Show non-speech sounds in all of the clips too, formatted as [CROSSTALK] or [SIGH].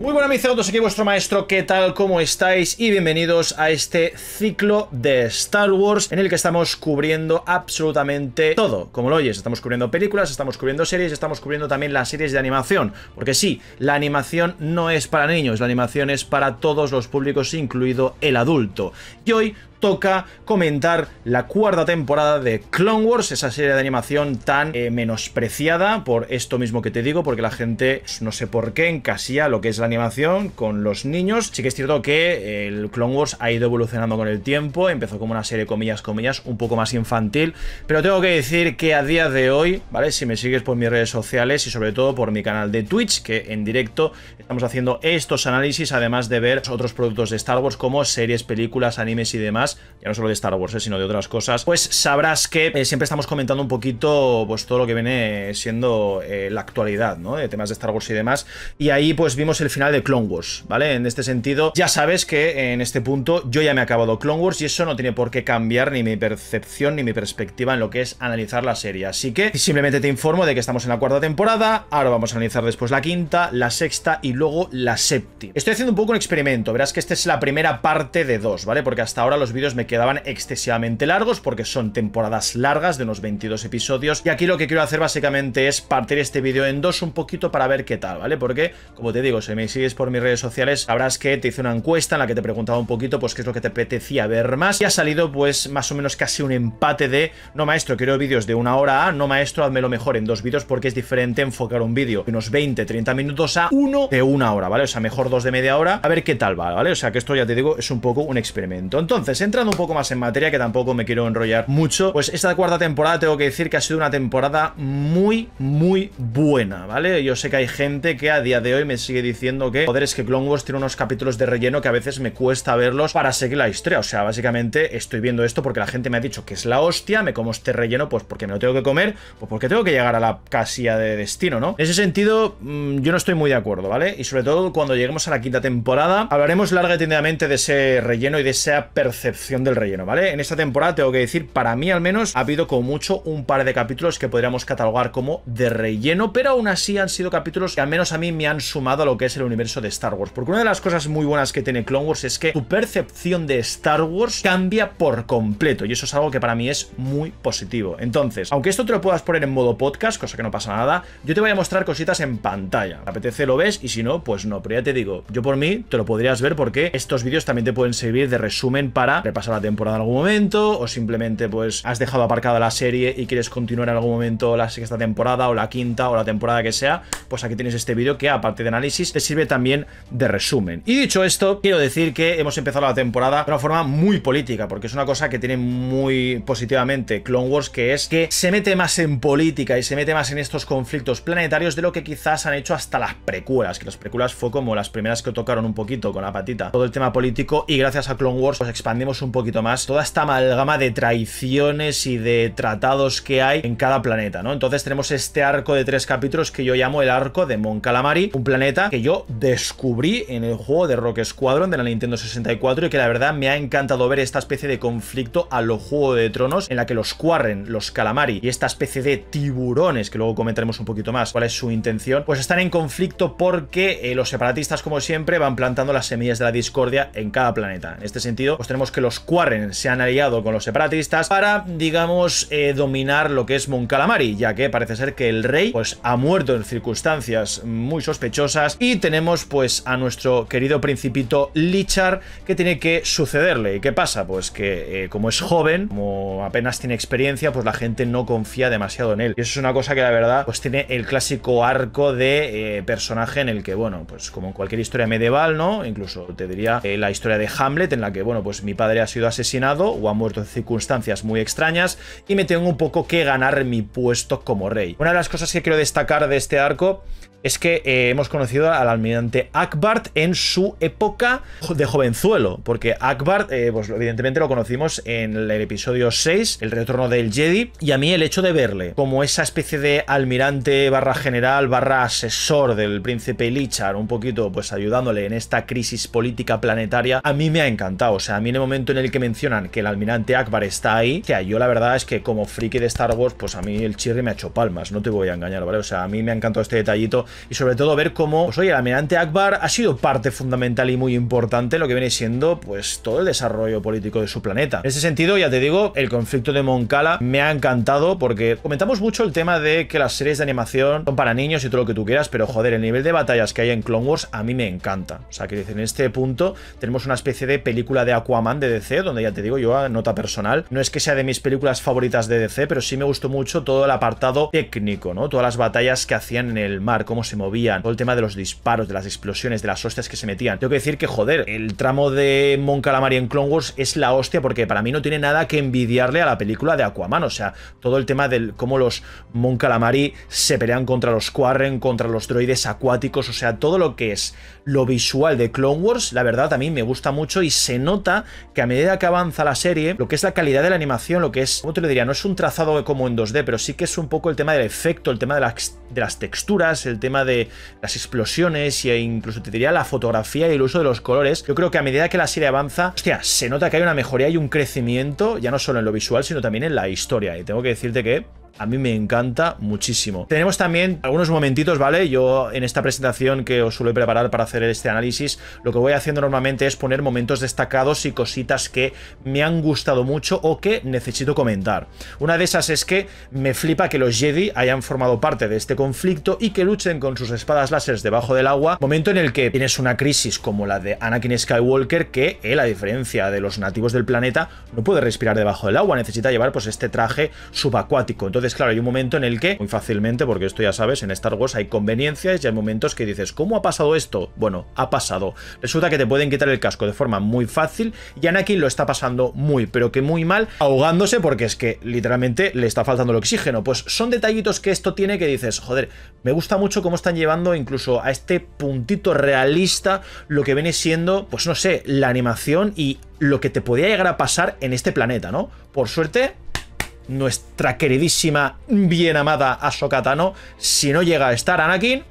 Muy buenas mis aquí vuestro maestro, ¿qué tal? ¿Cómo estáis? Y bienvenidos a este ciclo de Star Wars en el que estamos cubriendo absolutamente todo, como lo oyes, estamos cubriendo películas, estamos cubriendo series, estamos cubriendo también las series de animación, porque sí, la animación no es para niños, la animación es para todos los públicos, incluido el adulto. Y hoy toca comentar la cuarta temporada de Clone Wars, esa serie de animación tan eh, menospreciada por esto mismo que te digo, porque la gente pues, no sé por qué encasilla lo que es la animación con los niños. Sí que es cierto que eh, el Clone Wars ha ido evolucionando con el tiempo, empezó como una serie comillas comillas un poco más infantil, pero tengo que decir que a día de hoy, ¿vale? Si me sigues por mis redes sociales y sobre todo por mi canal de Twitch, que en directo estamos haciendo estos análisis, además de ver otros productos de Star Wars como series, películas, animes y demás ya no solo de Star Wars, eh, sino de otras cosas, pues sabrás que eh, siempre estamos comentando un poquito pues todo lo que viene siendo eh, la actualidad, ¿no? De temas de Star Wars y demás. Y ahí pues vimos el final de Clone Wars, ¿vale? En este sentido, ya sabes que en este punto yo ya me he acabado Clone Wars y eso no tiene por qué cambiar ni mi percepción ni mi perspectiva en lo que es analizar la serie. Así que simplemente te informo de que estamos en la cuarta temporada, ahora vamos a analizar después la quinta, la sexta y luego la séptima. Estoy haciendo un poco un experimento, verás que esta es la primera parte de dos, ¿vale? Porque hasta ahora los me quedaban excesivamente largos porque son temporadas largas de unos 22 episodios y aquí lo que quiero hacer básicamente es partir este vídeo en dos un poquito para ver qué tal, ¿vale? Porque, como te digo, si me sigues por mis redes sociales sabrás que te hice una encuesta en la que te preguntaba un poquito pues qué es lo que te apetecía ver más y ha salido pues más o menos casi un empate de no maestro, quiero vídeos de una hora a no maestro, hazme lo mejor en dos vídeos porque es diferente enfocar un vídeo de unos 20, 30 minutos a uno de una hora, ¿vale? O sea, mejor dos de media hora, a ver qué tal va, ¿vale? O sea, que esto ya te digo, es un poco un experimento. Entonces, entrando un poco más en materia, que tampoco me quiero enrollar mucho, pues esta cuarta temporada tengo que decir que ha sido una temporada muy, muy buena, ¿vale? Yo sé que hay gente que a día de hoy me sigue diciendo que, joder, es que Clone tiene unos capítulos de relleno que a veces me cuesta verlos para seguir la historia. O sea, básicamente estoy viendo esto porque la gente me ha dicho que es la hostia, me como este relleno, pues porque me lo tengo que comer, pues porque tengo que llegar a la casilla de destino, ¿no? En ese sentido, mm, yo no estoy muy de acuerdo, ¿vale? Y sobre todo cuando lleguemos a la quinta temporada, hablaremos larga y de ese relleno y de esa percepción del relleno, ¿vale? En esta temporada tengo que decir, para mí al menos, ha habido como mucho un par de capítulos que podríamos catalogar como de relleno, pero aún así han sido capítulos que al menos a mí me han sumado a lo que es el universo de Star Wars. Porque una de las cosas muy buenas que tiene Clone Wars es que tu percepción de Star Wars cambia por completo, y eso es algo que para mí es muy positivo. Entonces, aunque esto te lo puedas poner en modo podcast, cosa que no pasa nada, yo te voy a mostrar cositas en pantalla. Te apetece lo ves y si no, pues no, pero ya te digo, yo por mí te lo podrías ver porque estos vídeos también te pueden servir de resumen para pasar la temporada en algún momento, o simplemente pues has dejado aparcada la serie y quieres continuar en algún momento la sexta temporada o la quinta o la temporada que sea, pues aquí tienes este vídeo que aparte de análisis te sirve también de resumen. Y dicho esto, quiero decir que hemos empezado la temporada de una forma muy política, porque es una cosa que tiene muy positivamente Clone Wars, que es que se mete más en política y se mete más en estos conflictos planetarios de lo que quizás han hecho hasta las precuelas, que las precuelas fue como las primeras que tocaron un poquito con la patita todo el tema político y gracias a Clone Wars pues expandimos un poquito más toda esta amalgama de traiciones y de tratados que hay en cada planeta, ¿no? Entonces tenemos este arco de tres capítulos que yo llamo el arco de Mon Calamari, un planeta que yo descubrí en el juego de Rock Squadron de la Nintendo 64 y que la verdad me ha encantado ver esta especie de conflicto a los juegos de Tronos en la que los Quarren, los Calamari y esta especie de tiburones, que luego comentaremos un poquito más cuál es su intención, pues están en conflicto porque eh, los separatistas, como siempre, van plantando las semillas de la discordia en cada planeta. En este sentido, pues tenemos que los Quarren se han aliado con los separatistas para, digamos, eh, dominar lo que es Moncalamari, ya que parece ser que el rey pues ha muerto en circunstancias muy sospechosas y tenemos pues a nuestro querido principito Lichar que tiene que sucederle. ¿Y qué pasa? Pues que eh, como es joven, como apenas tiene experiencia, pues la gente no confía demasiado en él. Y eso es una cosa que la verdad pues tiene el clásico arco de eh, personaje en el que, bueno, pues como en cualquier historia medieval, ¿no? Incluso te diría la historia de Hamlet en la que, bueno, pues mi padre ha sido asesinado o ha muerto en circunstancias muy extrañas y me tengo un poco que ganar mi puesto como rey. Una de las cosas que quiero destacar de este arco es que eh, hemos conocido al almirante Akbar en su época de jovenzuelo, porque Akbar eh, pues evidentemente lo conocimos en el episodio 6, el retorno del Jedi, y a mí el hecho de verle como esa especie de almirante barra general barra asesor del príncipe Lichar, un poquito pues ayudándole en esta crisis política planetaria, a mí me ha encantado, o sea, a mí en el momento en el que mencionan que el almirante Akbar está ahí, sea, yo la verdad es que como friki de Star Wars, pues a mí el chirri me ha hecho palmas, no te voy a engañar, ¿vale? O sea, a mí me ha encantado este detallito y sobre todo ver cómo, pues oye, el almirante Akbar ha sido parte fundamental y muy importante en lo que viene siendo pues todo el desarrollo político de su planeta. En ese sentido, ya te digo, el conflicto de Moncala me ha encantado porque comentamos mucho el tema de que las series de animación son para niños y todo lo que tú quieras, pero joder, el nivel de batallas que hay en Clone Wars a mí me encanta. O sea, que en este punto tenemos una especie de película de Aquaman de DC, donde ya te digo, yo a nota personal, no es que sea de mis películas favoritas de DC, pero sí me gustó mucho todo el apartado técnico, ¿no? Todas las batallas que hacían en el mar, como se movían, todo el tema de los disparos, de las explosiones, de las hostias que se metían. Tengo que decir que, joder, el tramo de Mon Calamari en Clone Wars es la hostia porque para mí no tiene nada que envidiarle a la película de Aquaman. O sea, todo el tema de cómo los Mon Calamari se pelean contra los Quarren, contra los droides acuáticos, o sea, todo lo que es lo visual de Clone Wars, la verdad a mí me gusta mucho y se nota que a medida que avanza la serie, lo que es la calidad de la animación, lo que es, ¿cómo te lo diría? No es un trazado como en 2D, pero sí que es un poco el tema del efecto, el tema de las, de las texturas, el tema tema de las explosiones e incluso te diría la fotografía y el uso de los colores. Yo creo que a medida que la serie avanza, se nota que hay una mejoría y un crecimiento, ya no solo en lo visual, sino también en la historia. Y tengo que decirte que a mí me encanta muchísimo. Tenemos también algunos momentitos, ¿vale? Yo en esta presentación que os suelo preparar para hacer este análisis, lo que voy haciendo normalmente es poner momentos destacados y cositas que me han gustado mucho o que necesito comentar. Una de esas es que me flipa que los Jedi hayan formado parte de este conflicto y que luchen con sus espadas láseres debajo del agua, momento en el que tienes una crisis como la de Anakin Skywalker que él, eh, a diferencia de los nativos del planeta, no puede respirar debajo del agua, necesita llevar pues este traje subacuático. Entonces, claro, hay un momento en el que, muy fácilmente, porque esto ya sabes, en Star Wars hay conveniencias y hay momentos que dices, ¿cómo ha pasado esto? Bueno, ha pasado. Resulta que te pueden quitar el casco de forma muy fácil y Anakin lo está pasando muy, pero que muy mal, ahogándose porque es que literalmente le está faltando el oxígeno. Pues son detallitos que esto tiene que dices, joder, me gusta mucho cómo están llevando incluso a este puntito realista lo que viene siendo, pues no sé, la animación y lo que te podía llegar a pasar en este planeta, ¿no? Por suerte, nuestra queridísima, bien amada Ahsoka Tano, si no llega a estar Anakin,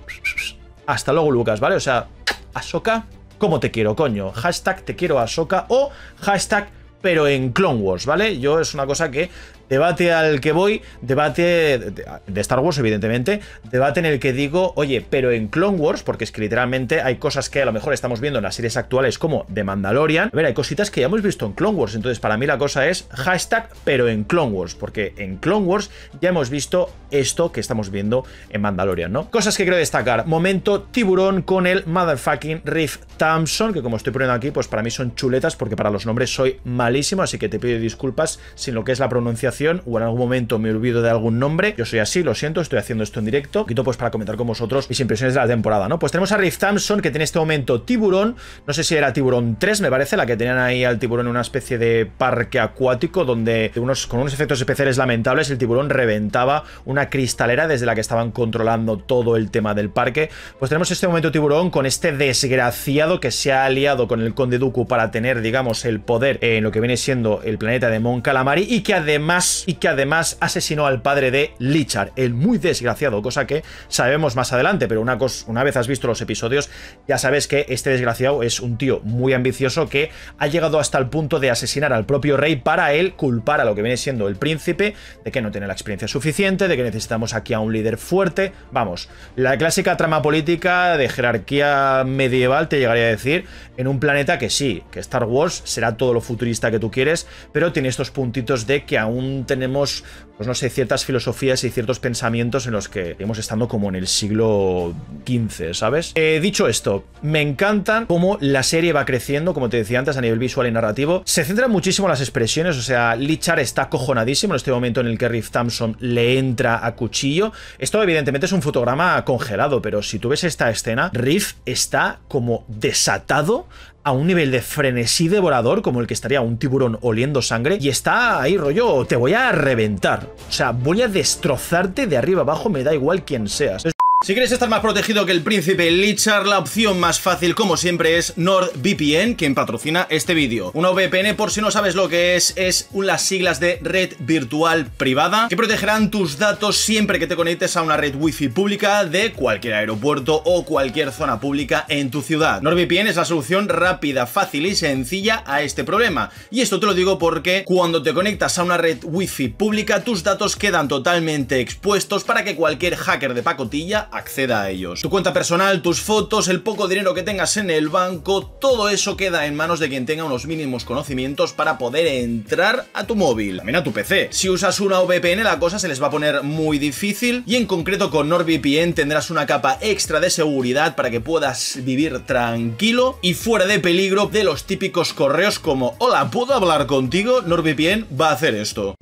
hasta luego Lucas, ¿vale? O sea, Ahsoka, ¿cómo te quiero, coño? Hashtag te quiero Ahsoka o hashtag pero en Clone Wars, ¿vale? Yo es una cosa que Debate al que voy, debate de Star Wars, evidentemente, debate en el que digo, oye, pero en Clone Wars, porque es que literalmente hay cosas que a lo mejor estamos viendo en las series actuales como The Mandalorian, a ver, hay cositas que ya hemos visto en Clone Wars, entonces para mí la cosa es hashtag, pero en Clone Wars, porque en Clone Wars ya hemos visto esto que estamos viendo en Mandalorian, ¿no? Cosas que quiero destacar, momento tiburón con el motherfucking Riff Thompson, que como estoy poniendo aquí, pues para mí son chuletas, porque para los nombres soy malísimo, así que te pido disculpas sin lo que es la pronunciación o en algún momento me olvido de algún nombre. Yo soy así, lo siento, estoy haciendo esto en directo. Quito pues para comentar con vosotros mis impresiones de la temporada, ¿no? Pues tenemos a Riff Thompson que tiene este momento tiburón. No sé si era tiburón 3, me parece, la que tenían ahí al tiburón en una especie de parque acuático donde unos, con unos efectos especiales lamentables el tiburón reventaba una cristalera desde la que estaban controlando todo el tema del parque. Pues tenemos este momento tiburón con este desgraciado que se ha aliado con el conde Dooku para tener, digamos, el poder en lo que viene siendo el planeta de Mon Calamari y que además y que además asesinó al padre de Lichard, el muy desgraciado, cosa que sabemos más adelante, pero una, cosa, una vez has visto los episodios, ya sabes que este desgraciado es un tío muy ambicioso que ha llegado hasta el punto de asesinar al propio rey para él culpar a lo que viene siendo el príncipe de que no tiene la experiencia suficiente, de que necesitamos aquí a un líder fuerte. Vamos, la clásica trama política de jerarquía medieval, te llegaría a decir, en un planeta que sí, que Star Wars será todo lo futurista que tú quieres, pero tiene estos puntitos de que aún tenemos pues no sé, ciertas filosofías y ciertos pensamientos en los que hemos estado como en el siglo XV, ¿sabes? He eh, dicho esto, me encantan cómo la serie va creciendo, como te decía antes, a nivel visual y narrativo. Se centran muchísimo en las expresiones, o sea, Lichar está cojonadísimo en este momento en el que Riff Thompson le entra a cuchillo. Esto evidentemente es un fotograma congelado, pero si tú ves esta escena, Riff está como desatado a un nivel de frenesí devorador como el que estaría un tiburón oliendo sangre y está ahí rollo, te voy a reventar. O sea, voy a destrozarte de arriba abajo, me da igual quién seas. Si quieres estar más protegido que el príncipe Lichar, la opción más fácil, como siempre, es NordVPN, quien patrocina este vídeo. Una VPN, por si no sabes lo que es, es las siglas de Red Virtual Privada, que protegerán tus datos siempre que te conectes a una red Wi-Fi pública de cualquier aeropuerto o cualquier zona pública en tu ciudad. NordVPN es la solución rápida, fácil y sencilla a este problema. Y esto te lo digo porque cuando te conectas a una red Wi-Fi pública, tus datos quedan totalmente expuestos para que cualquier hacker de pacotilla acceda a ellos. Tu cuenta personal, tus fotos, el poco dinero que tengas en el banco, todo eso queda en manos de quien tenga unos mínimos conocimientos para poder entrar a tu móvil, también a tu PC. Si usas una VPN la cosa se les va a poner muy difícil y en concreto con NordVPN tendrás una capa extra de seguridad para que puedas vivir tranquilo y fuera de peligro de los típicos correos como hola, ¿puedo hablar contigo? NordVPN va a hacer esto.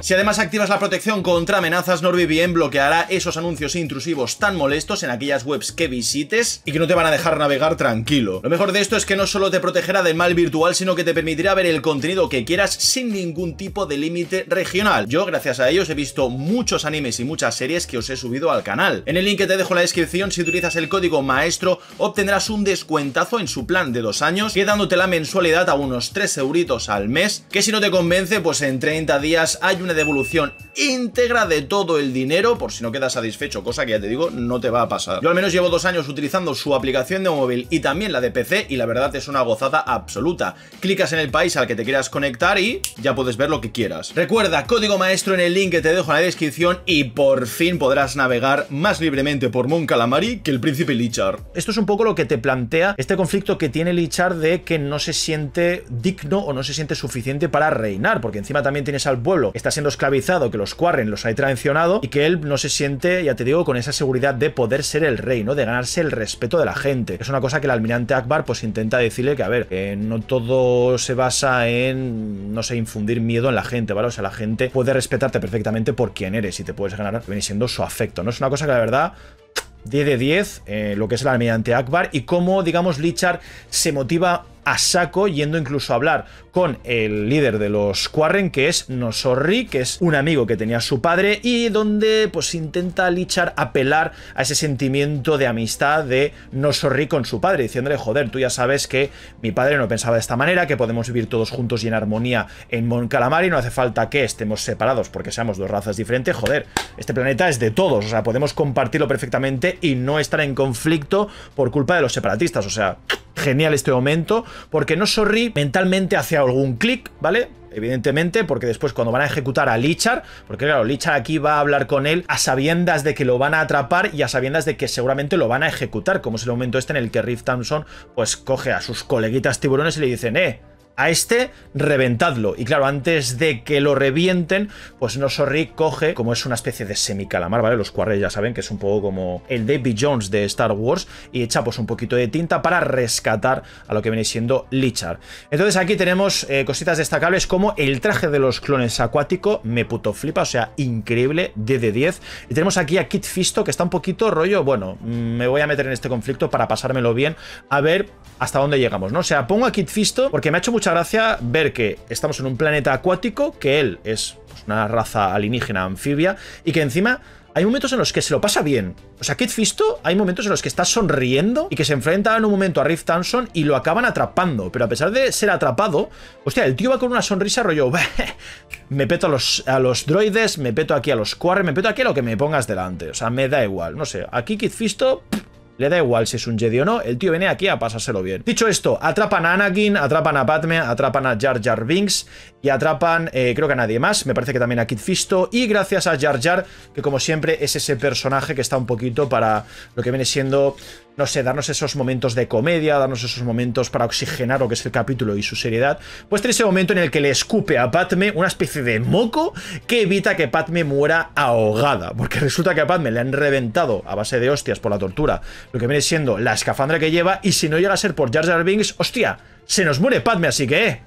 Si además activas la protección contra amenazas, NordVPN bloqueará esos anuncios intrusivos tan molestos en aquellas webs que visites y que no te van a dejar navegar tranquilo. Lo mejor de esto es que no solo te protegerá del mal virtual, sino que te permitirá ver el contenido que quieras sin ningún tipo de límite regional. Yo, gracias a ellos, he visto muchos animes y muchas series que os he subido al canal. En el link que te dejo en la descripción, si utilizas el código MAESTRO, obtendrás un descuentazo en su plan de dos años, quedándote la mensualidad a unos 3 euritos al mes, que si no te convence, pues en 30 días hay una evolución íntegra de todo el dinero por si no quedas satisfecho, cosa que ya te digo, no te va a pasar. Yo al menos llevo dos años utilizando su aplicación de móvil y también la de PC y la verdad es una gozada absoluta. Clicas en el país al que te quieras conectar y ya puedes ver lo que quieras. Recuerda, código maestro en el link que te dejo en la descripción y por fin podrás navegar más libremente por Mon Calamari que el príncipe Lichard. Esto es un poco lo que te plantea este conflicto que tiene Lichard de que no se siente digno o no se siente suficiente para reinar, porque encima también tienes al pueblo, estás esclavizado, que los Quarren los hay traicionado y que él no se siente, ya te digo, con esa seguridad de poder ser el rey, ¿no? De ganarse el respeto de la gente. Es una cosa que el almirante Akbar pues intenta decirle que, a ver, no todo se basa en, no sé, infundir miedo en la gente, ¿vale? O sea, la gente puede respetarte perfectamente por quién eres y te puedes ganar, viene su afecto, ¿no? Es una cosa que la verdad 10 de 10, eh, lo que es el almirante Akbar, y cómo, digamos, Lichard se motiva a saco, yendo incluso a hablar con el líder de los Quarren, que es Nosorri, que es un amigo que tenía su padre, y donde pues intenta Lichar apelar a ese sentimiento de amistad de Nosorri con su padre, diciéndole, joder, tú ya sabes que mi padre no pensaba de esta manera, que podemos vivir todos juntos y en armonía en Mon Calamari, no hace falta que estemos separados porque seamos dos razas diferentes, joder, este planeta es de todos, o sea, podemos compartirlo perfectamente y no estar en conflicto por culpa de los separatistas, o sea, genial este momento, porque no sorrí mentalmente hacia algún clic, ¿vale? evidentemente, porque después cuando van a ejecutar a Lichar, porque claro, Lichar aquí va a hablar con él a sabiendas de que lo van a atrapar y a sabiendas de que seguramente lo van a ejecutar, como es el momento este en el que Riff Thompson pues coge a sus coleguitas tiburones y le dicen, eh, a este reventadlo. Y claro, antes de que lo revienten, pues Nosorri coge, como es una especie de semicalamar, ¿vale? Los cuarres ya saben que es un poco como el David Jones de Star Wars, y echa pues un poquito de tinta para rescatar a lo que viene siendo Lichard Entonces aquí tenemos eh, cositas destacables como el traje de los clones acuático, me puto flipa, o sea, increíble, dd de 10. Y tenemos aquí a Kit Fisto, que está un poquito rollo, bueno, mm, me voy a meter en este conflicto para pasármelo bien, a ver hasta dónde llegamos, ¿no? O sea, pongo a Kit Fisto porque me ha hecho mucha gracia ver que estamos en un planeta acuático, que él es pues, una raza alienígena anfibia, y que encima hay momentos en los que se lo pasa bien. O sea, Kid Fisto, hay momentos en los que está sonriendo y que se enfrenta en un momento a Riff Thompson y lo acaban atrapando. Pero a pesar de ser atrapado, hostia, el tío va con una sonrisa rollo... me peto a los, a los droides, me peto aquí a los quarry, me peto aquí a lo que me pongas delante. O sea, me da igual. No sé, aquí Kid Fisto... Le da igual si es un Jedi o no, el tío viene aquí a pasárselo bien. Dicho esto, atrapan a Anakin, atrapan a Padme, atrapan a Jar Jar Binks y atrapan, eh, creo que a nadie más, me parece que también a Kid Fisto, y gracias a Jar Jar, que como siempre es ese personaje que está un poquito para lo que viene siendo, no sé, darnos esos momentos de comedia, darnos esos momentos para oxigenar lo que es el capítulo y su seriedad, pues tiene ese momento en el que le escupe a Padme una especie de moco que evita que Padme muera ahogada, porque resulta que a Padme le han reventado a base de hostias por la tortura, lo que viene siendo la escafandra que lleva, y si no llega a ser por Jar Jar Binks, hostia, se nos muere Padme, así que... Eh,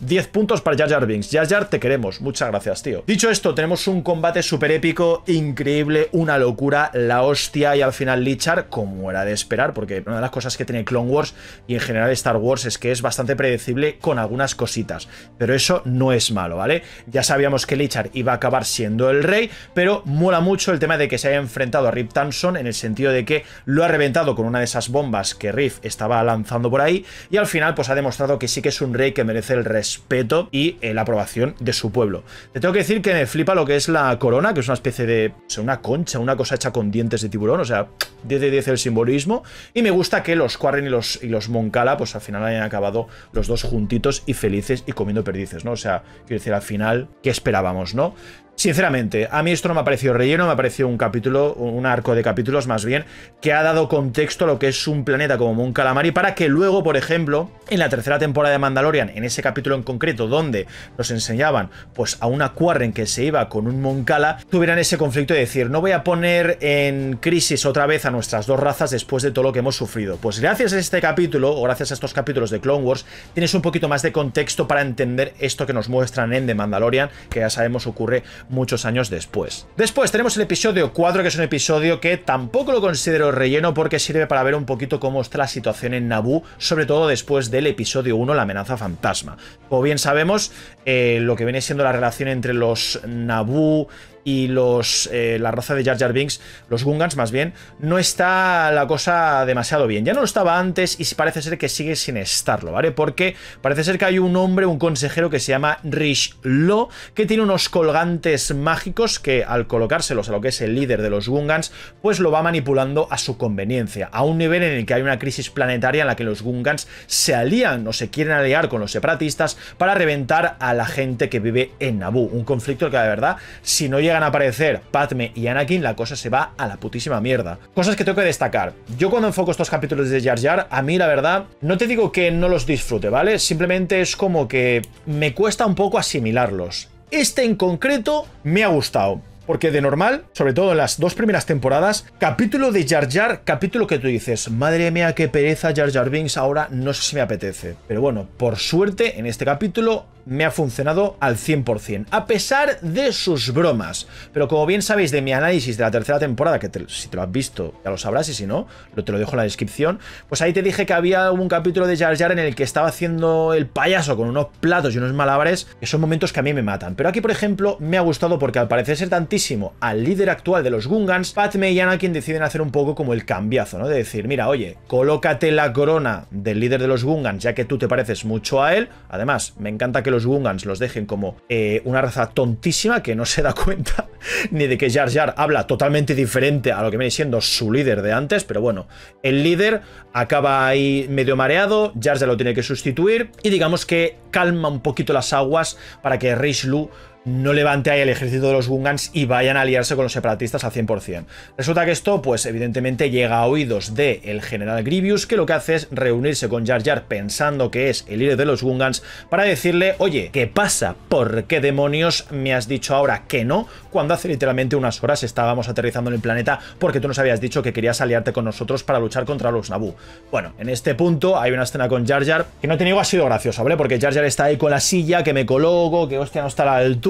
10 puntos para Jar Jar Binks. Jar te queremos. Muchas gracias, tío. Dicho esto, tenemos un combate súper épico, increíble, una locura, la hostia y al final Lichar, como era de esperar, porque una de las cosas que tiene Clone Wars y en general Star Wars es que es bastante predecible con algunas cositas. Pero eso no es malo, ¿vale? Ya sabíamos que Lichar iba a acabar siendo el rey, pero mola mucho el tema de que se haya enfrentado a Rip Tanson en el sentido de que lo ha reventado con una de esas bombas que Riff estaba lanzando por ahí y al final pues ha demostrado que sí que es un rey que merece el respeto respeto y eh, la aprobación de su pueblo. Te tengo que decir que me flipa lo que es la corona, que es una especie de, o sea, una concha, una cosa hecha con dientes de tiburón, o sea, desde de 10 el simbolismo. Y me gusta que los Quarren y los, y los Moncala, pues al final hayan acabado los dos juntitos y felices y comiendo perdices, ¿no? O sea, quiero decir, al final, ¿qué esperábamos, no? Sinceramente, a mí esto no me ha parecido relleno, me ha parecido un capítulo, un arco de capítulos más bien, que ha dado contexto a lo que es un planeta como Mon Calamari para que luego, por ejemplo, en la tercera temporada de Mandalorian, en ese capítulo en concreto donde nos enseñaban pues a una Quarren que se iba con un Moncala, tuvieran ese conflicto de decir, no voy a poner en crisis otra vez a nuestras dos razas después de todo lo que hemos sufrido. Pues gracias a este capítulo, o gracias a estos capítulos de Clone Wars, tienes un poquito más de contexto para entender esto que nos muestran en The Mandalorian, que ya sabemos ocurre muchos años después. Después tenemos el episodio 4, que es un episodio que tampoco lo considero relleno porque sirve para ver un poquito cómo está la situación en Naboo, sobre todo después del episodio 1, la amenaza fantasma. Como bien sabemos, eh, lo que viene siendo la relación entre los Naboo y los, eh, la raza de Jar Jar Binks, los Gungans más bien, no está la cosa demasiado bien. Ya no lo estaba antes y parece ser que sigue sin estarlo, ¿vale? Porque parece ser que hay un hombre, un consejero que se llama Rish Lo, que tiene unos colgantes mágicos que al colocárselos a lo que es el líder de los Gungans, pues lo va manipulando a su conveniencia, a un nivel en el que hay una crisis planetaria en la que los Gungans se alían o se quieren aliar con los separatistas para reventar a la gente que vive en Naboo. Un conflicto que de verdad, si no llega llegan a aparecer Padme y Anakin, la cosa se va a la putísima mierda. Cosas que tengo que destacar. Yo cuando enfoco estos capítulos de Jar Jar, a mí la verdad, no te digo que no los disfrute, ¿vale? Simplemente es como que me cuesta un poco asimilarlos. Este en concreto me ha gustado. Porque de normal, sobre todo en las dos primeras temporadas, capítulo de Jar Jar, capítulo que tú dices, madre mía, qué pereza Jar Jar Binks, ahora no sé si me apetece. Pero bueno, por suerte, en este capítulo me ha funcionado al 100%, a pesar de sus bromas. Pero como bien sabéis de mi análisis de la tercera temporada, que si te lo has visto ya lo sabrás y si no, lo, te lo dejo en la descripción, pues ahí te dije que había un capítulo de Jar Jar en el que estaba haciendo el payaso con unos platos y unos malabares, que son momentos que a mí me matan. Pero aquí, por ejemplo, me ha gustado porque al parecer ser tantísimo al líder actual de los Gungans, Padme y quien deciden hacer un poco como el cambiazo, ¿no? De decir, mira, oye, colócate la corona del líder de los Gungans, ya que tú te pareces mucho a él. Además, me encanta que los Wungans los dejen como eh, una raza tontísima que no se da cuenta [LAUGHS] ni de que Jar Jar habla totalmente diferente a lo que viene siendo su líder de antes, pero bueno, el líder acaba ahí medio mareado, Jar Jar lo tiene que sustituir y digamos que calma un poquito las aguas para que Rishlu no levante ahí el ejército de los Gungans y vayan a aliarse con los separatistas al 100%. Resulta que esto, pues evidentemente llega a oídos de el general Grievous, que lo que hace es reunirse con Jar Jar pensando que es el líder de los Gungans para decirle, oye, ¿qué pasa? ¿Por qué demonios me has dicho ahora que no? Cuando hace literalmente unas horas estábamos aterrizando en el planeta porque tú nos habías dicho que querías aliarte con nosotros para luchar contra los Nabu. Bueno, en este punto hay una escena con Jar Jar que no te digo ha sido gracioso, ¿vale? Porque Jar Jar está ahí con la silla que me coloco, que hostia no está a la altura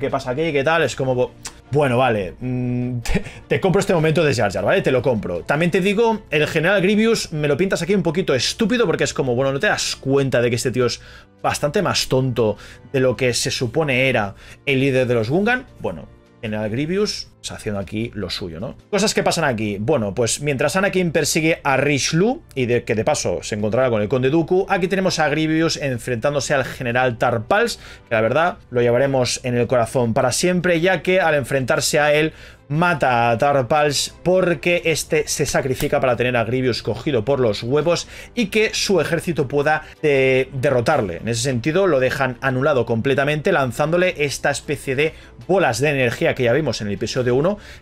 que, pasa aquí, qué tal, es como... Bueno, vale, mm, [LAUGHS] te, compro este momento de Jar ¿vale? Te lo compro. También te digo, el general Grievous me lo pintas aquí un poquito estúpido porque es como, bueno, no te das cuenta de que este tío es bastante más tonto de lo que se supone era el líder de los Gungan. Bueno, general Grievous pues, haciendo aquí lo suyo, ¿no? Cosas que pasan aquí. Bueno, pues mientras Anakin persigue a Richlu y de, que de paso se encontrará con el Conde Dooku, aquí tenemos a Grievous enfrentándose al general Tarpals, que la verdad lo llevaremos en el corazón para siempre, ya que al enfrentarse a él mata a Tarpals porque este se sacrifica para tener a Grievous cogido por los huevos y que su ejército pueda eh, derrotarle. En ese sentido lo dejan anulado completamente lanzándole esta especie de bolas de energía que ya vimos en el episodio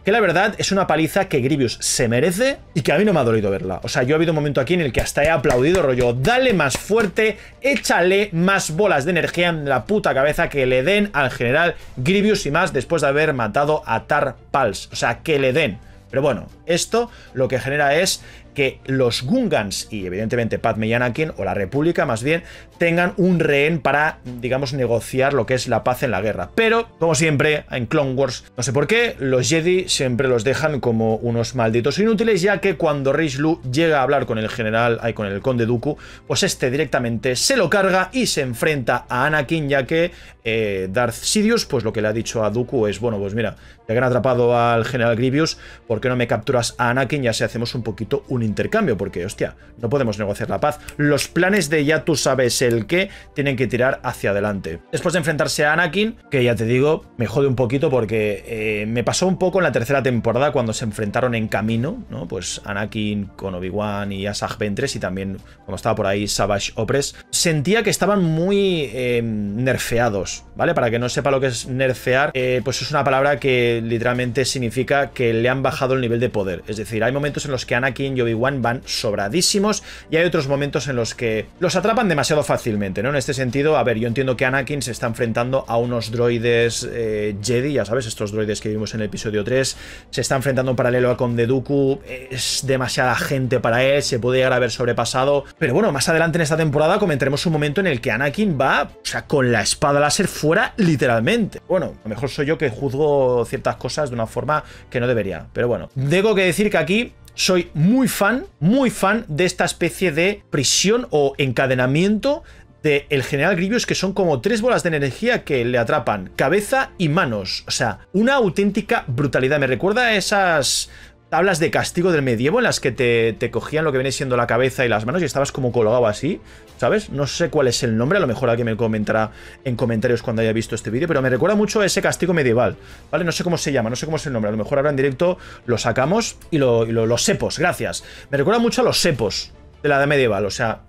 que la verdad es una paliza que Grievous se merece y que a mí no me ha dolido verla. O sea, yo he habido un momento aquí en el que hasta he aplaudido, rollo, dale más fuerte, échale más bolas de energía en la puta cabeza que le den al general Grievous y más después de haber matado a Tar Pals. O sea, que le den. Pero bueno, esto lo que genera es que los Gungans y evidentemente Padme y Anakin, o la República más bien, tengan un rehén para, digamos, negociar lo que es la paz en la guerra. Pero, como siempre, en Clone Wars, no sé por qué, los Jedi siempre los dejan como unos malditos inútiles, ya que cuando Reis llega a hablar con el general, ahí con el conde Dooku, pues este directamente se lo carga y se enfrenta a Anakin, ya que eh, Darth Sidious, pues lo que le ha dicho a Dooku es, bueno, pues mira, ya que han atrapado al general Grievous, ¿por qué no me capturas a Anakin ya se hacemos un poquito un intercambio, porque, hostia, no podemos negociar la paz. Los planes de ya tú sabes el qué tienen que tirar hacia adelante. Después de enfrentarse a Anakin, que ya te digo, me jode un poquito porque eh, me pasó un poco en la tercera temporada cuando se enfrentaron en camino, ¿no? Pues Anakin con Obi-Wan y Asajj Ventress y también como estaba por ahí Savage Opress. Sentía que estaban muy eh, nerfeados, ¿vale? Para que no sepa lo que es nerfear, eh, pues es una palabra que literalmente significa que le han bajado el nivel de poder. Es decir, hay momentos en los que Anakin y Obi van sobradísimos y hay otros momentos en los que los atrapan demasiado fácilmente, ¿no? En este sentido, a ver, yo entiendo que Anakin se está enfrentando a unos droides eh, Jedi, ya sabes, estos droides que vimos en el episodio 3, se está enfrentando en paralelo a con Dooku, es demasiada gente para él, se puede llegar a haber sobrepasado, pero bueno, más adelante en esta temporada comentaremos un momento en el que Anakin va, o sea, con la espada láser fuera literalmente. Bueno, a lo mejor soy yo que juzgo ciertas cosas de una forma que no debería, pero bueno, tengo que decir que aquí soy muy fan, muy fan de esta especie de prisión o encadenamiento del el general Grievous, que son como tres bolas de energía que le atrapan, cabeza y manos. O sea, una auténtica brutalidad. Me recuerda a esas tablas de castigo del medievo en las que te, cogían lo que viene siendo la cabeza y las manos y estabas como colgado así, ¿sabes? No sé cuál es el nombre, a lo mejor alguien me comentará en comentarios cuando haya visto este vídeo, pero me recuerda mucho a ese castigo medieval, ¿vale? No sé cómo se llama, no sé cómo es el nombre, a lo mejor ahora en directo lo sacamos y, lo, los sepos, gracias. Me recuerda mucho a los sepos de la edad medieval, o sea,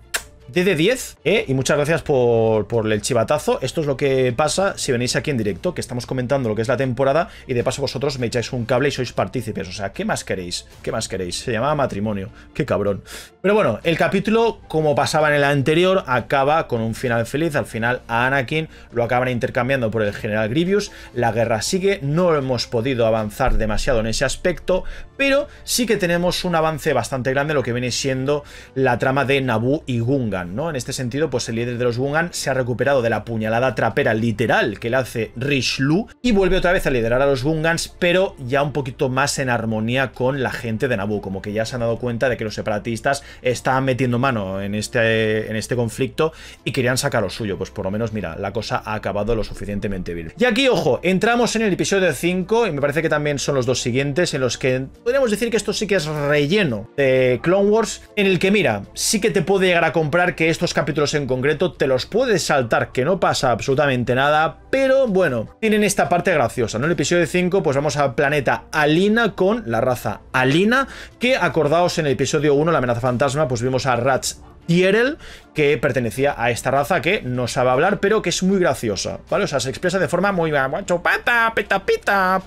desde 10 ¿eh? y muchas gracias por, el chivatazo. Esto es lo que pasa si venís aquí en directo, que estamos comentando lo que es la temporada y de paso vosotros me echáis un cable y sois partícipes. O sea, ¿qué más queréis? ¿Qué más queréis? Se llamaba matrimonio. Qué cabrón. Pero bueno, el capítulo, como pasaba en el anterior, acaba con un final feliz. Al final a Anakin lo acaban intercambiando por el general Grievous. La guerra sigue, no hemos podido avanzar demasiado en ese aspecto, pero sí que tenemos un avance bastante grande lo que viene siendo la trama de Naboo y Gung en este sentido, pues el líder de los Wungan se ha recuperado de la puñalada trapera literal que le hace Rishlu y vuelve otra vez a liderar a los Wungans, pero ya un poquito más en armonía con la gente de Naboo, como que ya se han dado cuenta de que los separatistas estaban metiendo mano en este, en este conflicto y querían sacar lo suyo, pues por lo menos, mira, la cosa ha acabado lo suficientemente bien. Y aquí, ojo, entramos en el episodio 5 y me parece que también son los dos siguientes en los que podríamos decir que esto sí que es relleno de Clone Wars, en el que, mira, sí que te puede llegar a comprar que estos capítulos en concreto te los puedes saltar, que no pasa absolutamente nada, pero bueno, tienen esta parte graciosa, En el episodio 5 pues vamos al planeta Alina con la raza Alina, que acordaos en el episodio 1, la amenaza fantasma, pues vimos a Rats Tierel, que pertenecía a esta raza que no sabe hablar, pero que es muy graciosa, ¿vale? O sea, se expresa de forma muy... Ah, Chupata, pita, pita,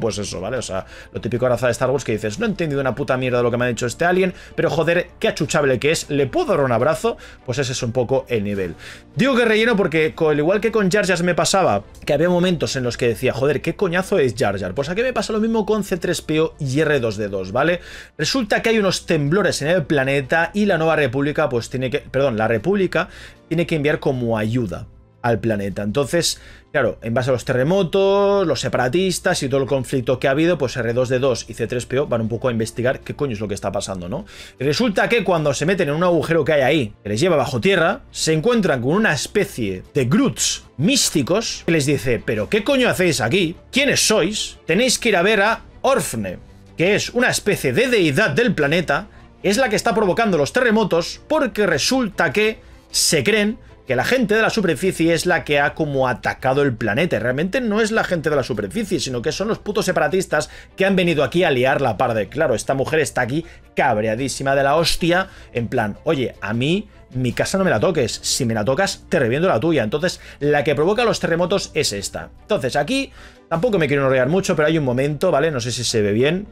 pues eso, ¿vale? O sea, lo típico raza de Star Wars que dices, no he entendido una puta mierda de lo que me ha dicho este alien, pero joder, qué achuchable que es, ¿le puedo dar un abrazo? Pues ese es un poco el nivel. Digo que relleno porque, al igual que con Jar Jar me pasaba, que había momentos en los que decía, joder, qué coñazo es Jar Jar. Pues aquí me pasa lo mismo con C3PO y R2D2, ¿vale? Resulta que hay unos temblores en el planeta y la Nueva República pues tiene que, perdón, la República tiene que enviar como ayuda al planeta. Entonces, claro, en base a los terremotos, los separatistas y todo el conflicto que ha habido, pues R2D2 y C3PO van un poco a investigar qué coño es lo que está pasando, ¿no? resulta que cuando se meten en un agujero que hay ahí, que les lleva bajo tierra, se encuentran con una especie de gruts místicos que les dice, pero ¿qué coño hacéis aquí? ¿Quiénes sois? Tenéis que ir a ver a Orfne, que es una especie de deidad del planeta es la que está provocando los terremotos porque resulta que se creen que la gente de la superficie es la que ha como atacado el planeta. Realmente no es la gente de la superficie, sino que son los putos separatistas que han venido aquí a liar la par de... Claro, esta mujer está aquí cabreadísima de la hostia, en plan, oye, a mí mi casa no me la toques, si me la tocas te reviendo la tuya. Entonces, la que provoca los terremotos es esta. Entonces, aquí Tampoco me quiero enrollar mucho, pero hay un momento, ¿vale? No sé si se ve bien.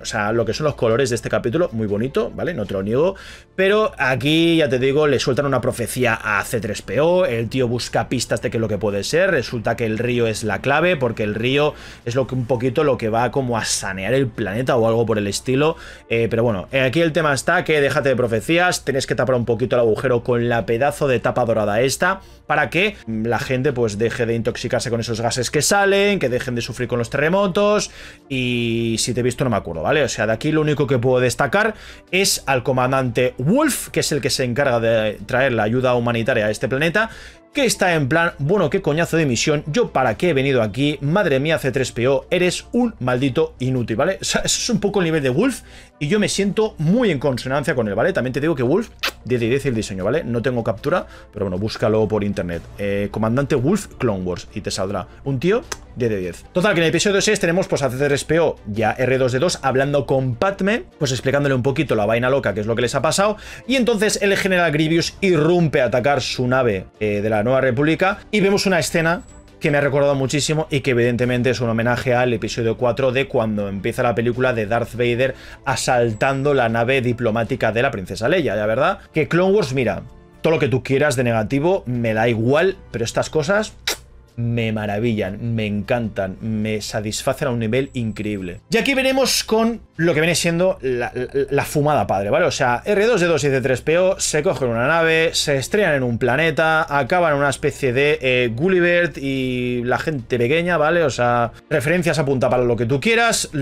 O sea, lo que son los colores de este capítulo, muy bonito, ¿vale? No te lo niego. Pero aquí, ya te digo, le sueltan una profecía a C3PO. El tío busca pistas de qué es lo que puede ser. Resulta que el río es la clave, porque el río es lo un poquito lo que va como a sanear el planeta o algo por el estilo. Eh, pero bueno, eh, aquí el tema está que déjate de profecías. Tenés que tapar un poquito el agujero con la pedazo de tapa dorada esta. Para que la gente pues deje de intoxicarse con esos gases que salen, que dejen de sufrir con los terremotos. Y si te he visto, no me acuerdo, ¿vale? O sea, de aquí lo único que puedo destacar es al comandante Wolf, que es el que se encarga de traer la ayuda humanitaria a este planeta que está en plan, bueno, qué coñazo de misión, yo para qué he venido aquí, madre mía C3PO, eres un maldito inútil, ¿vale? O sea, eso es un poco el nivel de Wolf y yo me siento muy en consonancia con él, ¿vale? También te digo que Wolf, 10 de 10 el diseño, ¿vale? No tengo captura, pero bueno, búscalo por internet. Eh, comandante Wolf Clone Wars y te saldrá un tío de 10. Total, que en el episodio 6 tenemos pues a c ya R2D2 hablando con Padme, pues explicándole un poquito la vaina loca que es lo que les ha pasado y entonces el general Grievous irrumpe a atacar su nave eh, de la Nueva República y vemos una escena que me ha recordado muchísimo y que evidentemente es un homenaje al episodio 4 de cuando empieza la película de Darth Vader asaltando la nave diplomática de la princesa Leia, ¿ya verdad? Que Clone Wars, mira, todo lo que tú quieras de negativo, me da igual, pero estas cosas me maravillan, me encantan, me satisfacen a un nivel increíble. Y aquí veremos con lo que viene siendo la, fumada padre, ¿vale? O sea, R2D2 y C3PO se cogen una nave, se estrellan en un planeta, acaban en una especie de eh, Gulliver y la gente pequeña, ¿vale? O sea, referencias apunta para lo que tú quieras. [LAUGHS]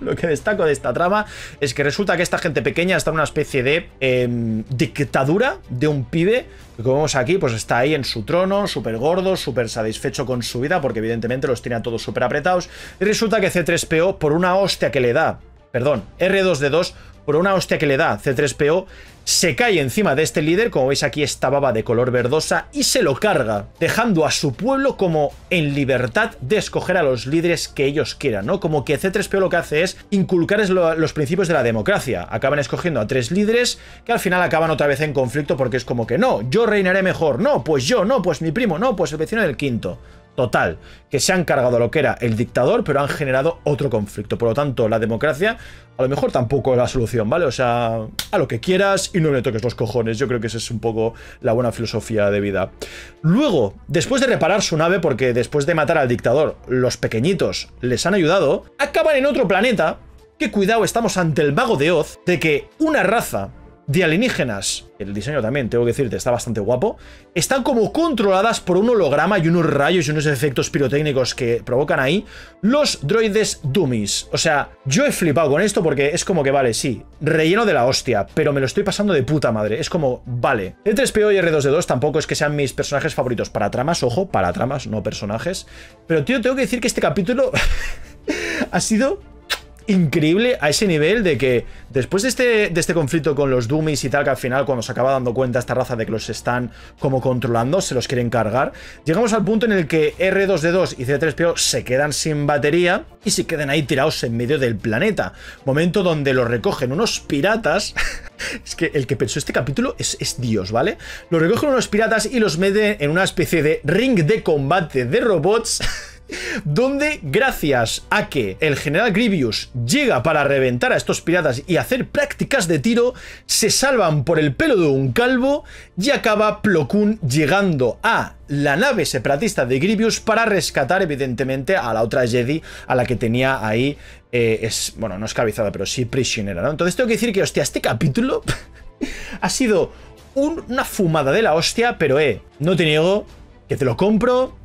Lo que, destaco de esta trama es que resulta que esta gente pequeña está en una especie de em, dictadura de un pibe que como vemos aquí, pues está ahí en su trono, súper gordo, súper satisfecho con su vida, porque evidentemente los tiene a todos súper apretados. Y resulta que C3PO, por una hostia que le da perdón, R2D2 por una hostia que le da C3PO, se cae encima de este líder, como veis aquí esta baba de color verdosa, y se lo carga, dejando a su pueblo como en libertad de escoger a los líderes que ellos quieran, ¿no? Como que C3PO lo que hace es inculcar los principios de la democracia. Acaban escogiendo a tres líderes que al final acaban otra vez en conflicto porque es como que no, yo reinaré mejor, no, pues yo, no, pues mi primo, no, pues el vecino del quinto. Total, que se han cargado lo que era el dictador, pero han generado otro conflicto. Por lo tanto, la democracia a lo mejor tampoco es la solución, ¿vale? O sea, a lo que quieras y no le toques los cojones. Yo creo que esa es un poco la buena filosofía de vida. Luego, después de reparar su nave, porque después de matar al dictador, los pequeñitos les han ayudado, acaban en otro planeta. Que cuidado, estamos ante el vago de Oz de que una raza de alienígenas, el diseño también, tengo que decirte, está bastante guapo, están como controladas por un holograma y unos rayos y unos efectos pirotécnicos que provocan ahí los droides dummies. O sea, yo he flipado con esto porque es como que, vale, sí, relleno de la hostia, pero me lo estoy pasando de puta madre. Es como, vale. el 3 po y R2D2 tampoco es que sean mis personajes favoritos para tramas, ojo, para tramas, no personajes. Pero, tío, tengo que decir que este capítulo [LAUGHS] ha sido increíble a ese nivel de que después de este, de este conflicto con los dummies y tal, que al final cuando se acaba dando cuenta esta raza de que los están como controlando, se los quieren cargar, llegamos al punto en el que R2D2 y C3PO se quedan sin batería y se quedan ahí tirados en medio del planeta. Momento donde los recogen unos piratas. [LAUGHS] es que el que pensó este capítulo es, es Dios, ¿vale? Los recogen unos piratas y los meten en una especie de ring de combate de robots. [LAUGHS] donde gracias a que el general Grievous llega para reventar a estos piratas y hacer prácticas de tiro, se salvan por el pelo de un calvo y acaba Plo llegando a la nave separatista de Grievous para rescatar evidentemente a la otra Jedi a la que tenía ahí, eh, es, bueno, no escabizada, pero sí prisionera, ¿no? Entonces tengo que decir que, hostia, este capítulo [LAUGHS] ha sido una fumada de la hostia, pero eh, no te niego que te lo compro,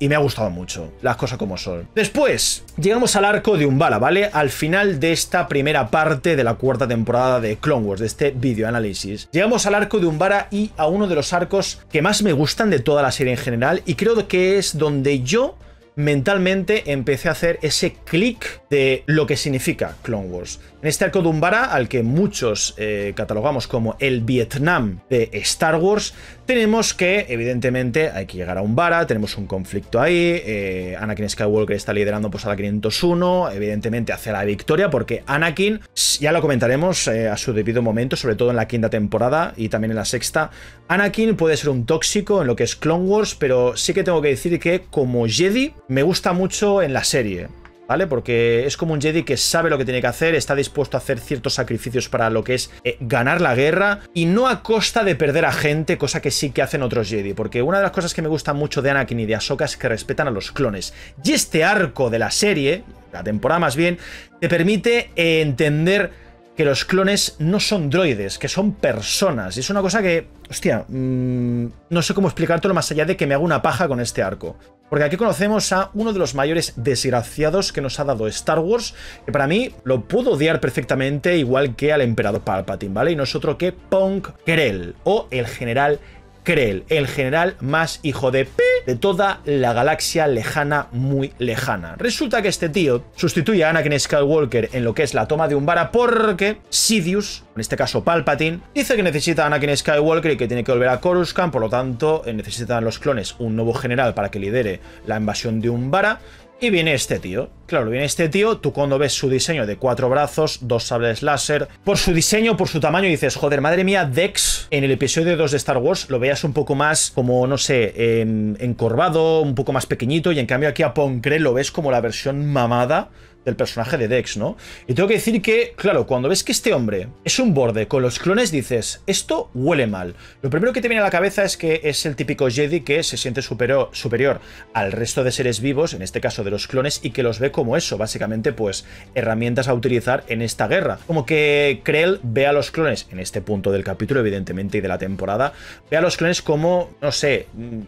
y me ha gustado mucho, las cosas como son. Después, llegamos al arco de Umbala, ¿vale? Al final de esta primera parte de la cuarta temporada de Clone Wars, de este videoanálisis. Llegamos al arco de Umbara y a uno de los arcos que más me gustan de toda la serie en general y creo que es donde yo mentalmente empecé a hacer ese clic de lo que significa Clone Wars. En este arco de Umbara, al que muchos eh, catalogamos como el Vietnam de Star Wars, tenemos que, evidentemente, hay que llegar a un tenemos un conflicto ahí, eh, Anakin Skywalker está liderando pues, la 501, evidentemente hacia la victoria, porque Anakin, ya lo comentaremos eh, a su debido momento, sobre todo en la quinta temporada y también en la sexta, Anakin puede ser un tóxico en lo que es Clone Wars, pero sí que tengo que decir que como Jedi me gusta mucho en la serie. ¿vale? Porque es como un Jedi que sabe lo que tiene que hacer, está dispuesto a hacer ciertos sacrificios para lo que es eh, ganar la guerra y no a costa de perder a gente, cosa que sí que hacen otros Jedi. Porque una de las cosas que me gusta mucho de Anakin y de Ahsoka es que respetan a los clones. Y este arco de la serie, la temporada más bien, te permite entender que los clones no son droides, que son personas. Y es una cosa que, hostia, mm, no sé cómo explicártelo más allá de que me hago una paja con este arco. Porque aquí conocemos a uno de los mayores desgraciados que nos ha dado Star Wars, que para mí lo pudo odiar perfectamente, igual que al emperador Palpatine, ¿vale? Y no es otro que Punk Kerel, o el general Creel, el general más hijo de P de toda la galaxia lejana, muy lejana. Resulta que este tío sustituye a Anakin Skywalker en lo que es la toma de Umbara porque Sidious, en este caso Palpatine, dice que necesita a Anakin Skywalker y que tiene que volver a Coruscant, por lo tanto eh, necesitan los clones un nuevo general para que lidere la invasión de Umbara y viene este tío. Claro, viene este tío, tú cuando ves su diseño de cuatro brazos, dos sables láser, por su diseño, por su tamaño, dices, joder, madre mía, Dex, en el episodio 2 de Star Wars lo veías un poco más como, no sé, em, encorvado, un poco más pequeñito, y en cambio aquí a Poncre lo ves como la versión mamada del personaje de Dex, ¿no? Y tengo que decir que, claro, cuando ves que este hombre es un borde con los clones, dices, esto huele mal. Lo primero que te viene a la cabeza es que es el típico Jedi que se siente superior, superior al resto de seres vivos, en este caso de los clones, y que los ve como eso, básicamente, pues, herramientas a utilizar en esta guerra. Como que Krell ve a los clones, en este punto del capítulo, evidentemente, y de la temporada, ve a los clones como, no sé,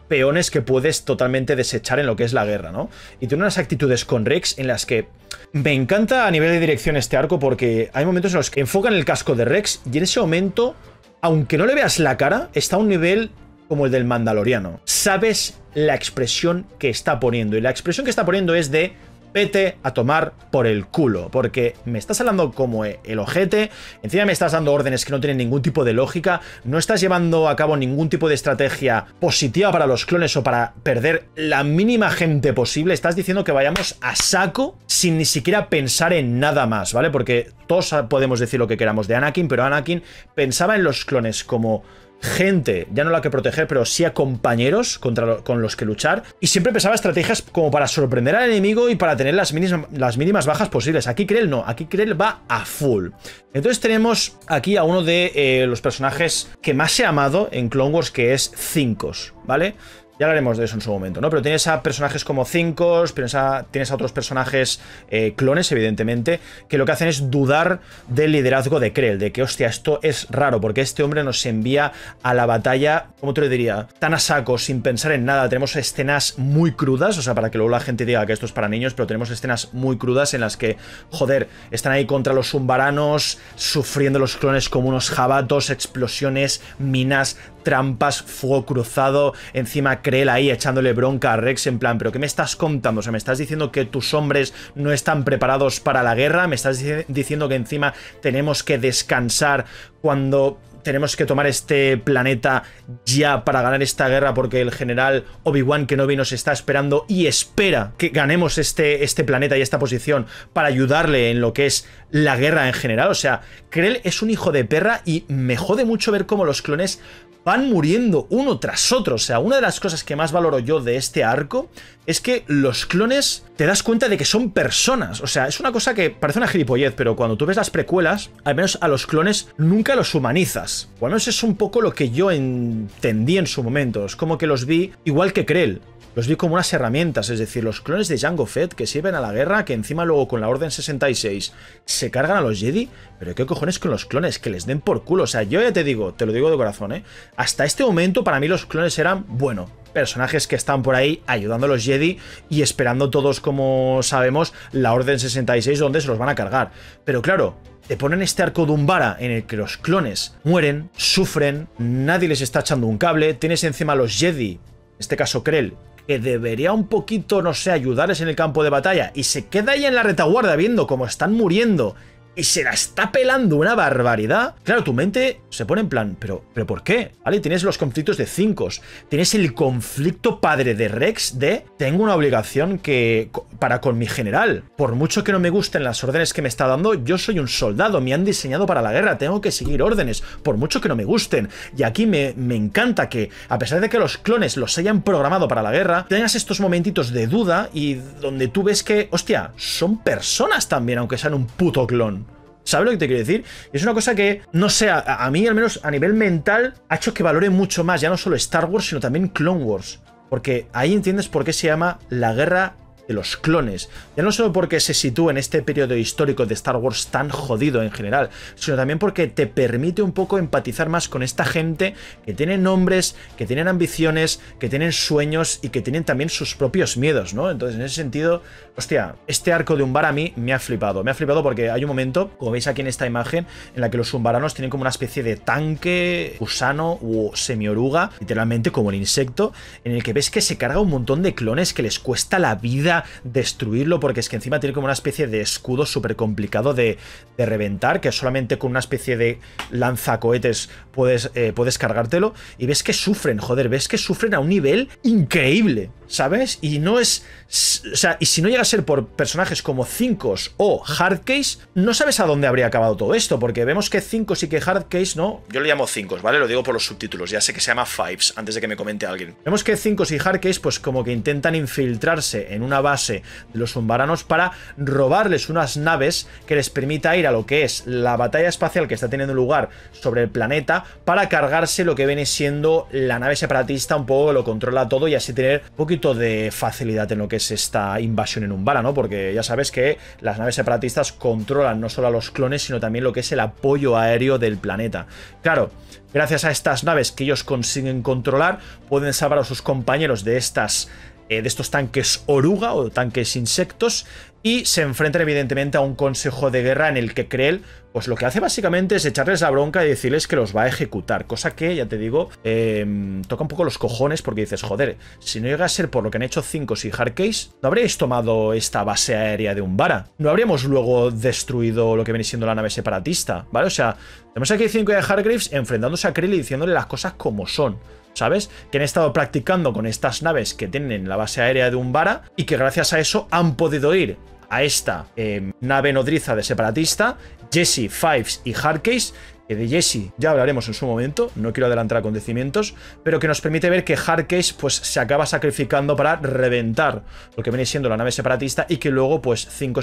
peones que puedes totalmente desechar en lo que es la guerra, ¿no? Y tiene unas actitudes con Rex en las que me encanta a nivel de dirección este arco porque hay momentos en los que enfocan el casco de Rex y en ese momento, aunque no le veas la cara, está a un nivel como el del mandaloriano. Sabes la expresión que está poniendo y la expresión que está poniendo es de vete a tomar por el culo, porque me estás hablando como el ojete, encima me estás dando órdenes que no tienen ningún tipo de lógica, no estás llevando a cabo ningún tipo de estrategia positiva para los clones o para perder la mínima gente posible, estás diciendo que vayamos a saco sin ni siquiera pensar en nada más, ¿vale? Porque todos podemos decir lo que queramos de Anakin, pero Anakin pensaba en los clones como gente, ya no la que proteger, pero sí a compañeros contra con los que luchar. Y siempre pensaba estrategias como para sorprender al enemigo y para tener las mínimas, las mínimas bajas posibles. Aquí Krell no, aquí Krell va a full. Entonces tenemos aquí a uno de eh, los personajes que más se ha amado en Clone Wars, que es Cincos, ¿vale? Ya hablaremos de eso en su momento, ¿no? Pero tienes a personajes como Cinco tienes a, tienes a otros personajes eh, clones, evidentemente, que lo que hacen es dudar del liderazgo de Krell, de que, hostia, esto es raro, porque este hombre nos envía a la batalla, ¿cómo te lo diría? Tan a saco, sin pensar en nada. Tenemos escenas muy crudas, o sea, para que luego la gente diga que esto es para niños, pero tenemos escenas muy crudas en las que, joder, están ahí contra los zumbaranos, sufriendo los clones como unos jabatos, explosiones, minas, trampas, fuego cruzado, encima Krell ahí echándole bronca a Rex en plan, pero ¿qué me estás contando? O sea, ¿me estás diciendo que tus hombres no están preparados para la guerra? ¿Me estás diciendo que encima tenemos que descansar cuando tenemos que tomar este planeta ya para ganar esta guerra porque el general Obi-Wan Kenobi nos está esperando y espera que ganemos este, este planeta y esta posición para ayudarle en lo que es la guerra en general. O sea, Krell es un hijo de perra y me jode mucho ver cómo los clones van muriendo uno tras otro. O sea, una de las cosas que más valoro yo de este arco es que los clones te das cuenta de que son personas. O sea, es una cosa que parece una gilipollez, pero cuando tú ves las precuelas, al menos a los clones nunca los humanizas. Bueno, al es un poco lo que yo entendí en su momento. Es como que los vi igual que Krell los vi como unas herramientas, es decir, los clones de Jango Fett que sirven a la guerra, que encima luego con la Orden 66 se cargan a los Jedi, pero qué cojones con los clones, que les den por culo, o sea, yo ya te digo, te lo digo de corazón, ¿eh? Hasta este momento para mí los clones eran, bueno, personajes que están por ahí ayudando a los Jedi y esperando todos, como sabemos, la Orden 66 donde se los van a cargar. Pero claro, te ponen este arco de Umbara en el que los clones mueren, sufren, nadie les está echando un cable, tienes encima a los Jedi, en este caso Krell, que debería un poquito, no sé, ayudarles en el campo de batalla y se queda ahí en la retaguardia viendo cómo están muriendo y se la está pelando una barbaridad, claro, tu mente se pone en plan, pero, ¿por qué? ¿Vale? Tienes los conflictos de cinco, tienes el conflicto padre de Rex de tengo una obligación que para con mi general. Por mucho que no me gusten las órdenes que me está dando, yo soy un soldado, me han diseñado para la guerra, tengo que seguir órdenes, por mucho que no me gusten. Y aquí me, me encanta que, a pesar de que los clones los hayan programado para la guerra, tengas estos momentitos de duda y donde tú ves que, hostia, son personas también, aunque sean un puto clon. ¿Sabes lo que te quiero decir? Es una cosa que, no sé, a, a, mí al menos a nivel mental ha hecho que valore mucho más ya no solo Star Wars, sino también Clone Wars. Porque ahí entiendes por qué se llama la guerra de los clones. Ya no solo porque se sitúa en este periodo histórico de Star Wars tan jodido en general, sino también porque te permite un poco empatizar más con esta gente que tiene nombres, que tienen ambiciones, que tienen sueños y que tienen también sus propios miedos, ¿no? Entonces, en ese sentido, hostia, este arco de Umbar a mí me ha flipado. Me ha flipado porque hay un momento, como veis aquí en esta imagen, en la que los umbaranos tienen como una especie de tanque, gusano o semioruga, literalmente como el insecto, en el que ves que se carga un montón de clones que les cuesta la vida destruirlo, porque es que encima tiene como una especie de escudo súper complicado de, reventar, que solamente con una especie de Lanza puedes, eh, puedes cargártelo. Y ves que sufren, joder, ves que sufren a un nivel increíble. ¿sabes? Y no es. O sea, y si no llega a ser por personajes como Cincos o Hardcase, no sabes a dónde habría acabado todo esto, porque vemos que Cincos y que Hardcase, ¿no? Yo le llamo Cincos, ¿vale? Lo digo por los subtítulos, ya sé que se llama Fives, antes de que me comente alguien. Vemos que Cincos y Hardcase, pues como que intentan infiltrarse en una base de los zumbaranos para robarles unas naves que les permita ir a lo que es la batalla espacial que está teniendo lugar sobre el planeta para cargarse lo que viene siendo la nave separatista, un poco que lo controla todo y así tener un poquito de facilidad en lo que es esta invasión en Umbala, ¿no? Porque ya sabes que las naves separatistas controlan no solo a los clones, sino también lo que es el apoyo aéreo del planeta. Claro, gracias a estas naves que ellos consiguen controlar, pueden salvar a sus compañeros de estas eh, de estos tanques oruga o tanques insectos y se enfrentan evidentemente a un consejo de guerra en el que creel pues lo que hace básicamente es echarles la bronca y decirles que los va a ejecutar, cosa que, ya te digo, em, toca un poco los cojones porque dices, joder, si no llega a ser por lo que han hecho 5 si Hardcase, no habríais tomado esta base aérea de Umbara, no habríamos luego destruido lo que viene siendo la nave separatista, ¿vale? O sea, tenemos aquí 5 de Hargreaves enfrentándose a Krill y diciéndole las cosas como son. ¿sabes? Que han estado practicando con estas naves que tienen la base aérea de Umbara y que gracias a eso han podido ir a esta em, nave nodriza de separatista Jesse, Fives y Hardcase, que de Jesse ya hablaremos en su momento, no quiero adelantar acontecimientos, pero que nos permite ver que Hardcase pues, se acaba sacrificando para reventar lo que viene siendo la nave separatista y que luego pues 5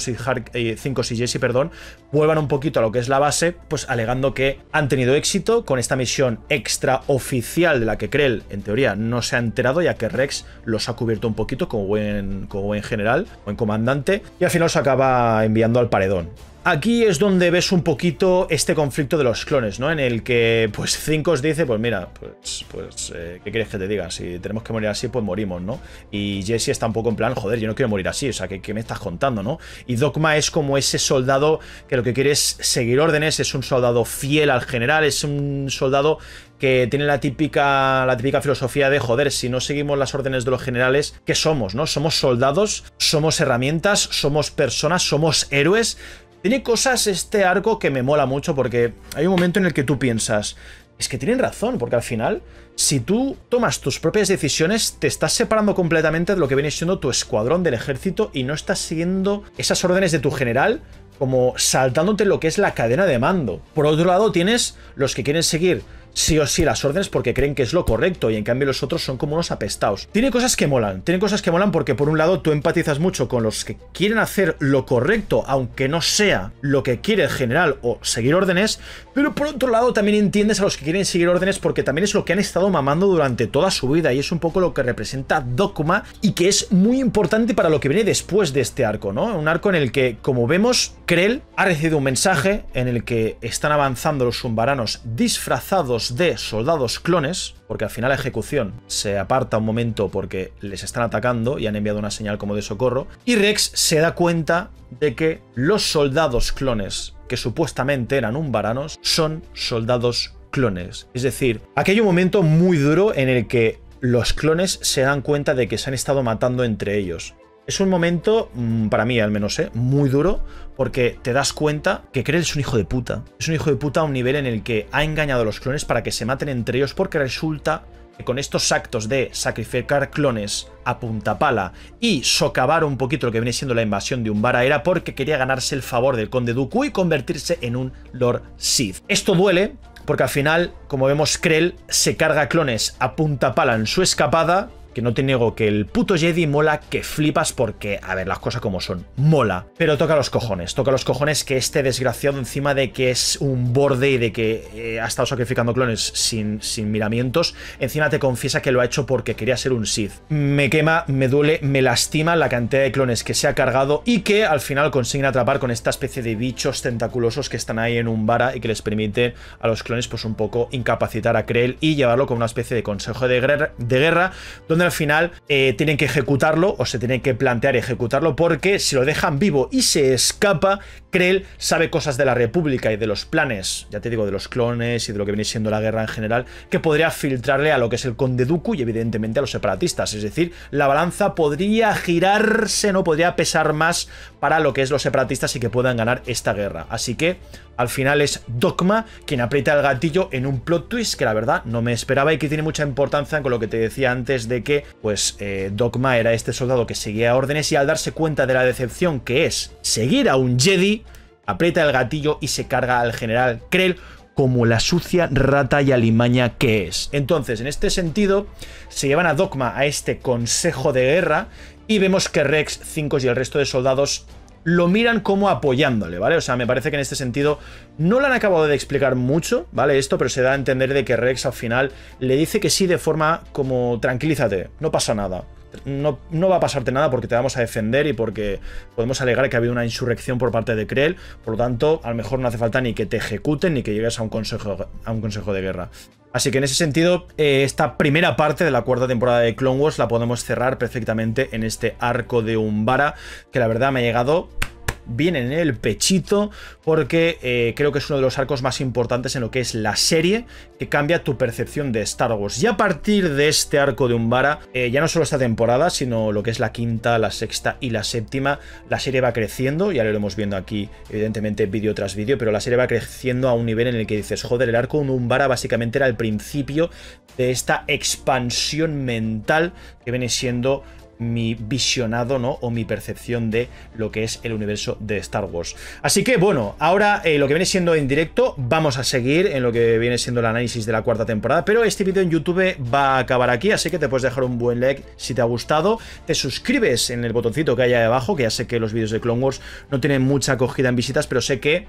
y, y, Jesse perdón, vuelvan un poquito a lo que es la base, pues alegando que han tenido éxito con esta misión extra oficial de la que Krell en teoría no se ha enterado ya que Rex los ha cubierto un poquito como buen, como buen general, buen comandante y al final se acaba enviando al paredón. Aquí es donde ves un poquito este conflicto de los clones, ¿no? En el que, pues, Cinco os dice, pues mira, pues, pues eh, ¿qué quieres que te diga? Si tenemos que morir así, pues morimos, ¿no? Y Jesse está un poco en plan, joder, yo no quiero morir así, o sea, ¿qué, me estás contando, no? Y Dogma es como ese soldado que lo que quiere es seguir órdenes, es un soldado fiel al general, es un soldado que tiene la típica, la típica filosofía de, joder, si no seguimos las órdenes de los generales, ¿qué somos, no? Somos soldados, somos herramientas, somos personas, somos héroes tiene cosas este arco que me mola mucho porque hay un momento en el que tú piensas, es que tienen razón, porque al final, si tú tomas tus propias decisiones, te estás separando completamente de lo que viene siendo tu escuadrón del ejército y no estás siguiendo esas órdenes de tu general como saltándote lo que es la cadena de mando. Por otro lado, tienes los que quieren seguir sí o sí las órdenes porque creen que es lo correcto y en cambio los otros son como unos apestados. Tiene cosas que molan, tiene cosas que molan porque por un lado tú empatizas mucho con los que quieren hacer lo correcto aunque no sea lo que quiere el general o seguir órdenes, pero por otro lado también entiendes a los que quieren seguir órdenes porque también es lo que han estado mamando durante toda su vida y es un poco lo que representa Dogma y que es muy importante para lo que viene después de este arco, ¿no? Un arco en el que, como vemos, Krell ha recibido un mensaje en el que están avanzando los zumbaranos disfrazados de soldados clones, porque al final la ejecución se aparta un momento porque les están atacando y han enviado una señal como de socorro, y Rex se da cuenta de que los soldados clones, que supuestamente eran un varanos, son soldados clones. Es decir, aquello momento muy duro en el que los clones se dan cuenta de que se han estado matando entre ellos. Es un momento, mm, para mí al menos, eh, muy duro, porque te das cuenta que Krell es un hijo de puta. Es un hijo de puta a un nivel en el que ha engañado a los clones para que se maten entre ellos, porque resulta que con estos actos de sacrificar clones a pala y socavar un poquito lo que viene siendo la invasión de Umbara era porque quería ganarse el favor del conde Dooku y convertirse en un Lord Sith. Esto duele, porque al final, como vemos, Krell se carga clones a punta pala en su escapada que no te niego que el puto Jedi mola que flipas porque, a ver, las cosas como son, mola. Pero toca los cojones, toca los cojones que este desgraciado encima de que es un borde y de que eh, ha estado sacrificando clones sin, sin miramientos, encima te confiesa que lo ha hecho porque quería ser un Sith. Me quema, me duele, me lastima la cantidad de clones que se ha cargado y que al final consiguen atrapar con esta especie de bichos tentaculosos que están ahí en un vara y que les permite a los clones pues un poco incapacitar a Krell y llevarlo con una especie de consejo de guerra, de guerra donde al final eh, tienen que ejecutarlo o se tienen que plantear ejecutarlo porque si lo dejan vivo y se escapa, Krell sabe cosas de la República y de los planes, ya te digo, de los clones y de lo que viene siendo la guerra en general, que podría filtrarle a lo que es el Conde duku y evidentemente a los separatistas. Es decir, la balanza podría girarse, no podría pesar más para lo que es los separatistas y que puedan ganar esta guerra. Así que al final es Dogma quien aprieta el gatillo en un plot twist que la verdad no me esperaba y que tiene mucha importancia con lo que te decía antes de que pues eh, Dogma era este soldado que seguía órdenes y al darse cuenta de la decepción que es seguir a un Jedi, aprieta el gatillo y se carga al general Krell como la sucia rata y alimaña que es. Entonces, en este sentido, se llevan a Dogma a este consejo de guerra y vemos que Rex, cinco y el resto de soldados lo miran como apoyándole, ¿vale? O sea, me parece que en este sentido no lo han acabado de explicar mucho, ¿vale? Esto, pero se da a entender de que Rex al final le dice que sí de forma como tranquilízate, no pasa nada no, va a pasarte nada porque te vamos a defender y porque podemos alegar que ha habido una insurrección por parte de Krell, por lo tanto, a lo mejor no hace falta ni que te ejecuten ni que llegues a un consejo, a un consejo de guerra. Así que en ese sentido, eh, esta primera parte de la cuarta temporada de Clone Wars la podemos cerrar perfectamente en este arco de Umbara, que la verdad me ha llegado Vienen en el pechito porque eh, creo que es uno de los arcos más importantes en lo que es la serie que cambia tu percepción de Star Wars. Y a partir de este arco de Umbara, eh, ya no solo esta temporada, sino lo que es la quinta, la sexta y la séptima, la serie va creciendo, ya lo hemos viendo aquí evidentemente vídeo tras vídeo, pero la serie va creciendo a un nivel en el que dices, joder, el arco de Umbara básicamente era el principio de esta expansión mental que viene siendo mi visionado, ¿no? O mi percepción de lo que es el universo de Star Wars. Así que bueno, ahora eh, lo que viene siendo en directo, vamos a seguir en lo que viene siendo el análisis de la cuarta temporada, pero este vídeo en YouTube va a acabar aquí, así que te puedes dejar un buen like si te ha gustado, te suscribes en el botoncito que hay ahí abajo, que ya sé que los vídeos de Clone Wars no tienen mucha acogida en visitas, pero sé que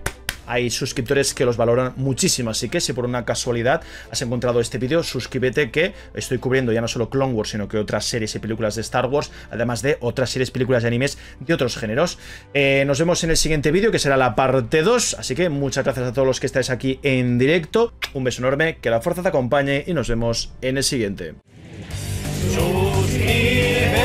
hay suscriptores que los valoran muchísimo, así que si por una casualidad has encontrado este vídeo, suscríbete que estoy cubriendo ya no solo Clone Wars, sino que otras series y películas de Star Wars, además de otras series, películas de animes de otros géneros. Eh, nos vemos en el siguiente vídeo, que será la parte 2, así que muchas gracias a todos los que estáis aquí en directo, un beso enorme, que la fuerza te acompañe y nos vemos en el siguiente. Suscríbete.